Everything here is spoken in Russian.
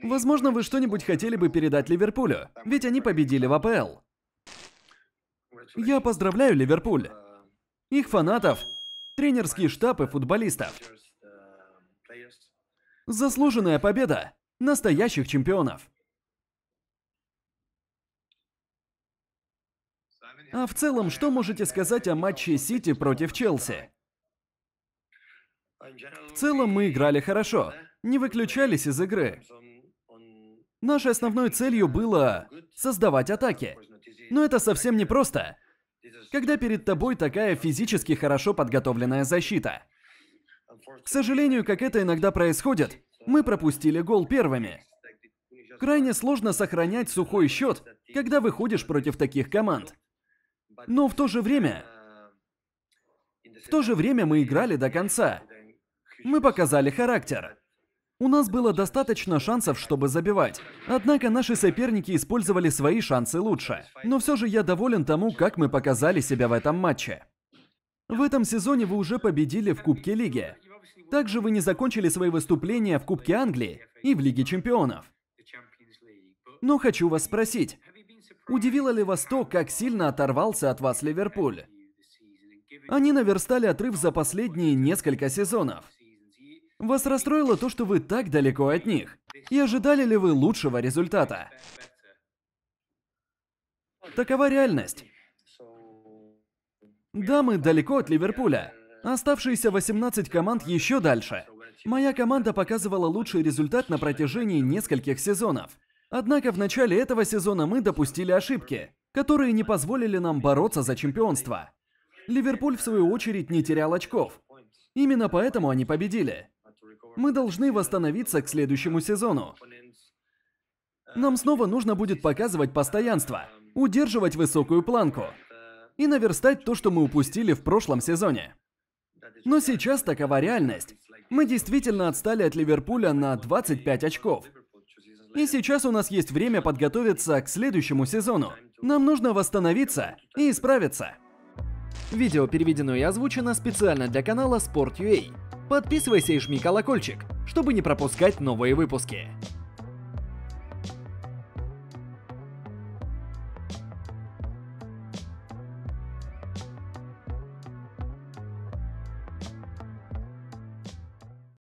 Возможно, вы что-нибудь хотели бы передать Ливерпулю, ведь они победили в АПЛ. Я поздравляю Ливерпуль, их фанатов, тренерские штабы футболистов. Заслуженная победа настоящих чемпионов. А в целом, что можете сказать о матче Сити против Челси? В целом мы играли хорошо, не выключались из игры. Нашей основной целью было создавать атаки. Но это совсем не просто, когда перед тобой такая физически хорошо подготовленная защита. К сожалению, как это иногда происходит, мы пропустили гол первыми. Крайне сложно сохранять сухой счет, когда выходишь против таких команд. Но в то же время... В то же время мы играли до конца. Мы показали характер. У нас было достаточно шансов, чтобы забивать. Однако наши соперники использовали свои шансы лучше. Но все же я доволен тому, как мы показали себя в этом матче. В этом сезоне вы уже победили в Кубке Лиги. Также вы не закончили свои выступления в Кубке Англии и в Лиге Чемпионов. Но хочу вас спросить, удивило ли вас то, как сильно оторвался от вас Ливерпуль? Они наверстали отрыв за последние несколько сезонов. Вас расстроило то, что вы так далеко от них. И ожидали ли вы лучшего результата? Такова реальность. Да, мы далеко от Ливерпуля. Оставшиеся 18 команд еще дальше. Моя команда показывала лучший результат на протяжении нескольких сезонов. Однако в начале этого сезона мы допустили ошибки, которые не позволили нам бороться за чемпионство. Ливерпуль, в свою очередь, не терял очков. Именно поэтому они победили. Мы должны восстановиться к следующему сезону. Нам снова нужно будет показывать постоянство, удерживать высокую планку и наверстать то, что мы упустили в прошлом сезоне. Но сейчас такова реальность. Мы действительно отстали от Ливерпуля на 25 очков. И сейчас у нас есть время подготовиться к следующему сезону. Нам нужно восстановиться и исправиться. Видео переведено и озвучено специально для канала Sport.ua. Подписывайся и жми колокольчик, чтобы не пропускать новые выпуски.